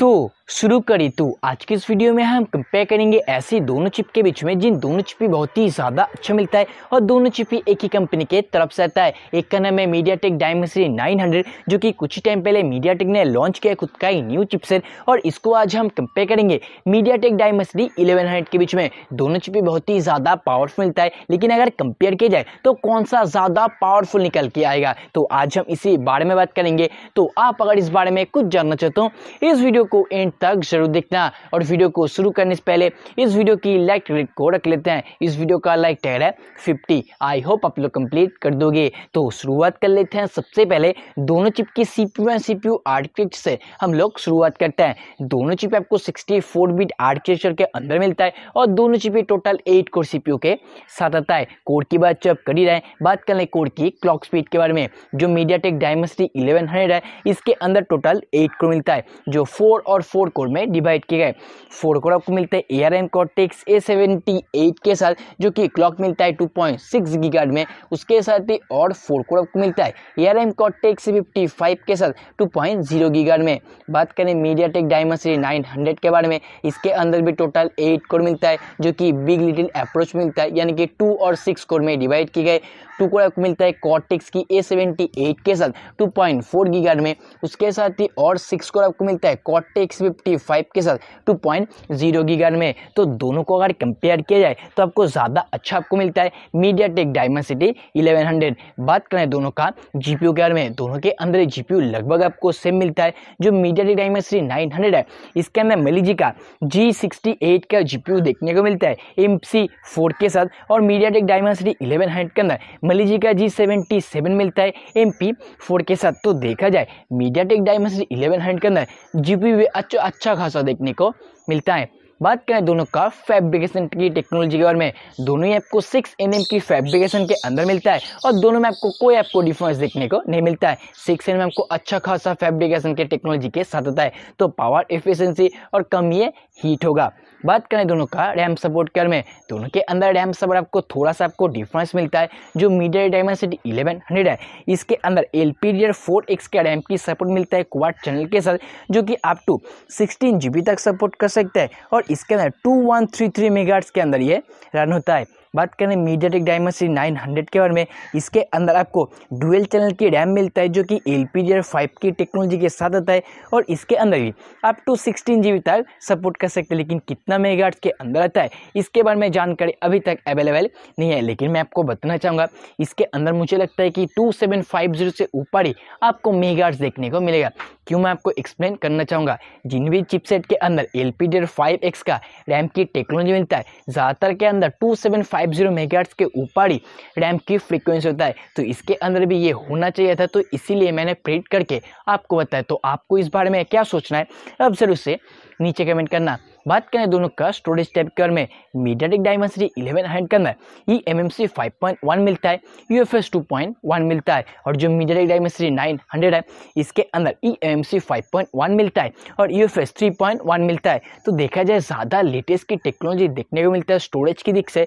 तो शुरू करें तो आज के इस वीडियो में हम कंपेयर करेंगे ऐसी दोनों चिप के बीच में जिन दोनों चिप भी बहुत ही ज़्यादा अच्छा मिलता है और दोनों चिप ही एक ही कंपनी के तरफ से आता है एक का नाम है मीडिया टेक डायमसरी नाइन जो कि कुछ ही टाइम पहले मीडिया टेक ने लॉन्च किया खुद का ही न्यू चिपसेट और इसको आज हम कंपेयर करेंगे मीडिया टेक डायमसरी इलेवन के बीच में दोनों चिप बहुत ही ज़्यादा पावरफुल मिलता है लेकिन अगर कंपेयर किया जाए तो कौन सा ज़्यादा पावरफुल निकल के आएगा तो आज हम इसी बारे में बात करेंगे तो आप अगर इस बारे में कुछ जानना चाहते हो इस वीडियो को एंड तक जरूर देखना और वीडियो को शुरू करने से पहले इस वीडियो की लाइक को रख लेते हैं इस वीडियो का लाइक टैग है फिफ्टी आई होप आप लोग कंप्लीट कर दोगे तो शुरुआत कर लेते हैं सबसे पहले दोनों चिप की C P and C P से हम लोग शुरुआत करते हैं दोनों चिप आपको सिक्सटी फोर बिट आर्किटेक्चर के अंदर मिलता है और दोनों चिपें टोटल एट कोर सी के साथ आता है कोड की बात जब कर ही रहे बात कर लें कोड की क्लॉक स्पीड के बारे में जो मीडिया टेक डायमेंसिटी इलेवन है इसके अंदर टोटल एट कोर मिलता है जो फोर कोर और फोर कोर में डिवाइड किए गए फोर कोर आपको मिलते हैं air R M cortex A seventy eight के साथ जो कि क्लॉक मिलता है टू पॉइंट सिक्स गीगार्ड में उसके साथ ही और फोर कोर आपको मिलता है A R M Cortex fifty five के साथ टू पॉइंट जीरो गीगार्ड में बात करें MediaTek Dimensity nine hundred के बारे में इसके अंदर भी टोटल एट कोर मिलता है जो कि बिग लिटिल अप्रोच मिलता है यानी कि टू और सिक्स कोर में डिवाइड किए गए टू कोर आपको मिलता है कॉटिक्स की ए सेवेंटी एट के साथ टू पॉइंट फोर गीगार्ड में उसके साथ ही और सिक्स कोर आपको मिलता है कॉट टेक्स फिफ्टी फाइव के साथ टू पॉइंट जीरो गीगर में तो दोनों को अगर कंपेयर किया जाए तो आपको ज़्यादा अच्छा आपको मिलता है MediaTek Dimensity eleven hundred बात करें दोनों का जी पी के बारे में दोनों के अंदर जी पी लगभग आपको सेम मिलता है जो MediaTek Dimensity nine hundred है इसके अंदर मलिजी का जी सिक्सटी एट का जी पी देखने को मिलता है एम सी फोर के साथ और MediaTek Dimensity eleven hundred के अंदर मलिजी का जी सेवेंटी सेवन मिलता है एम पी फोर के साथ तो देखा जाए MediaTek Dimensity eleven hundred के अंदर जी पी भी अच्छा अच्छा खासा देखने को मिलता है बात करें दोनों का फैब्रिकेशन की टेक्नोलॉजी के बारे में दोनों ही आपको सिक्स एम mm की फैब्रिकेशन के अंदर मिलता है और दोनों में आपको कोई आपको डिफरेंस देखने को नहीं मिलता है सिक्स एम mm आपको अच्छा खासा फैब्रिकेशन के टेक्नोलॉजी के साथ आता है तो पावर एफिशिएंसी और कम ये हीट होगा बात करें दोनों का रैम सपोर्ट कर में दोनों के अंदर रैम सपोर्ट आपको थोड़ा सा आपको डिफरेंस मिलता है जो मीडिया डायमेंसिटी इलेवन हंड्रेड है इसके अंदर एल पी डी के फोर एक्स रैम की सपोर्ट मिलता है क्वाड चैनल के साथ जो कि आप टू सिक्सटीन जी बी तक सपोर्ट कर सकता है और इसके अंदर two one three three megahertz के अंदर ये रन होता है बात करें MediaTek Dimensity nine hundred के बारे में इसके अंदर आपको डुअल चैनल की रैम मिलता है जो कि एल पी डी फाइव की टेक्नोलॉजी के साथ आता है और इसके अंदर भी आप टू सिक्सटीन जी बी तक सपोर्ट कर सकते हैं लेकिन कितना मेगा के अंदर आता है इसके बारे में जानकारी अभी तक अवेलेबल नहीं है लेकिन मैं आपको बताना चाहूँगा इसके अंदर मुझे लगता है कि टू सेवन फाइव जीरो से ऊपर ही आपको मेगा देखने को मिलेगा क्यों मैं आपको एक्सप्लेन करना चाहूँगा जिन भी चिपसेट के अंदर L P D five X का रैम की टेक्नोलॉजी मिलता है ज़्यादातर के अंदर two seven five five zero megahertz के ऊपर ही रैम की फ्रीक्वेंसी होता है तो इसके अंदर भी ये होना चाहिए था तो इसीलिए मैंने प्रिंट करके आपको बताया तो आपको इस बारे में क्या सोचना है अब जरूर से नीचे कमेंट करना बात करें दोनों का स्टोरेज टाइप के में मीडियाटिक डायमेंसरी इलेवन हंड्रेड करना E M M C five point one मिलता है U F S two point one मिलता है और जो मीडियाटिक डायमेंसरी नाइन हंड्रेड है इसके अंदर E M M C five point one मिलता है और U F S three point one मिलता है तो देखा जाए ज़्यादा लेटेस्ट की टेक्नोलॉजी देखने को मिलता है स्टोरेज की दिख से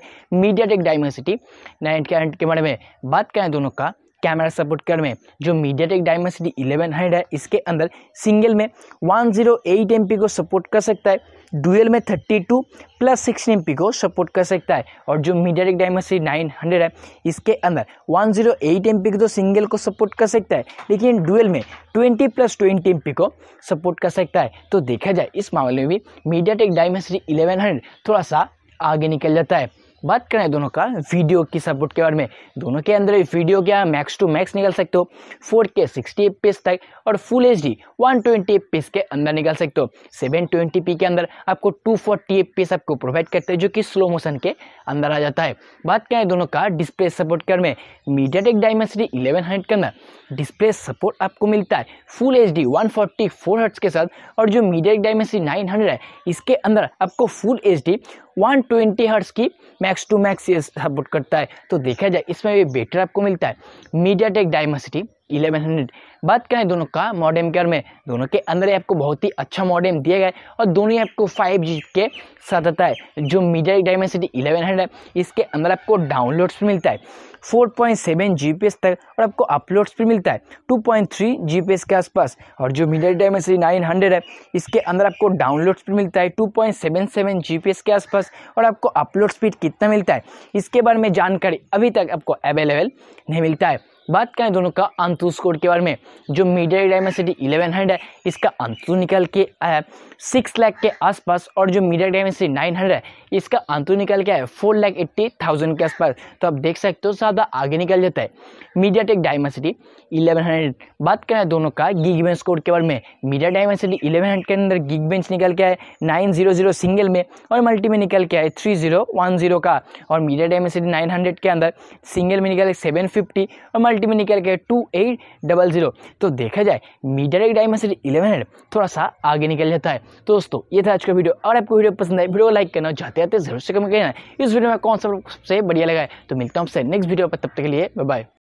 डायमेंसिटी नाइन के हंड्रेड के बारे में बात करें दोनों का कैमरा सपोर्ट कर में जो मीडिया टेक डायमेंसिटी इलेवन है इसके अंदर सिंगल में one zero eight M P को सपोर्ट कर सकता है डुएल में thirty two plus six P को सपोर्ट कर सकता है और जो MediaTek Dimensity nine hundred है इसके अंदर one zero eight M P को तो सिंगल को सपोर्ट कर सकता है लेकिन डुएल में twenty plus twenty M P को सपोर्ट कर सकता है तो देखा जाए इस मामले में भी MediaTek Dimensity eleven hundred थोड़ा सा आगे निकल जाता है बात करें दोनों का वीडियो की सपोर्ट के बारे में दोनों के अंदर वीडियो क्या मैक्स टू मैक्स निकल सकते हो फोर के सिक्सटी एफ तक और full H D one twenty F के अंदर निकल सकते हो सेवन ट्वेंटी पी के अंदर आपको टू फोर्टी एफ आपको प्रोवाइड करते हैं जो कि स्लो मोशन के अंदर आ जाता है बात करें दोनों का डिस्प्ले सपोर्ट के में MediaTek Dimensity eleven hundred के अंदर डिस्प्ले सपोर्ट आपको मिलता है full H D one forty four hertz के साथ और जो MediaTek Dimensity nine hundred है इसके अंदर आपको full H D one twenty hertz की मैक्स मैक्स टू मैक्स ये सपोर्ट करता है तो देखा जाए इसमें भी बेटर आपको मिलता है MediaTek Dimensity eleven hundred बात करें दोनों का मॉडेम केयर में दोनों के अंदर आपको बहुत ही अच्छा मॉडेम दिया गया है और दोनों आपको फाइव जी के साथ आता है जो मीडिया डायमेंसिटी इलेवन हंड्रेड है इसके अंदर आपको डाउनलोड्स भी मिलता है four point seven G P S तक और आपको अपलोड्स भी मिलता है two point three G P S के आसपास और जो मीडिया डायमेंसिटी नाइन हंड्रेड है इसके अंदर आपको डाउनलोड्स भी मिलता है two point seven seven G P S के आसपास और आपको अपलोड स्पीड कितना मिलता है इसके बारे में जानकारी अभी तक आपको अवेलेबल नहीं मिलता है बात करें दोनों का अंतु स्कोर के बारे में जो मीडिया डायमेंसिटी इलेवन हंड्रेड है इसका अंतु निकल के आया सिक्स लाख के आसपास और जो मीडिया डायमेंसी नाइन हंड्रेड है इसका अंतु निकल के आया फोर लाख एट्टी थाउजेंड के आसपास तो आप देख सकते हो ज़्यादा आगे निकल जाता है MediaTek Dimensity eleven hundred बात करें दोनों का गिग बेंच स्कोर के बारे में मीडिया डायमेंसिटी इलेवन हंड्रेड के अंदर गिग बेंच निकल के आए नाइन जीरो जीरो सिंगल में और मल्टी में निकल के आए थ्री जीरो वन जीरो का और मीडिया डायमेंसिटी नाइन हंड्रेड के अंदर सिंगल में निकल के सेवन फिफ्टी और मल्टी में निकल के आए टू एट डबल जीरो तो देखा जाए MediaTek Dimensity eleven hundred थोड़ा सा आगे निकल जाता है तो दोस्तों ये था आज का वीडियो अगर आपको वीडियो पसंद आए वीडियो लाइक करना चाहते आते जरूर से कमेंट करना इस वीडियो में कौन सा सबसे बढ़िया लगा है तो मिलता हूँ आपसे नेक्स्ट वीडियो पर तब तक के लिए बाय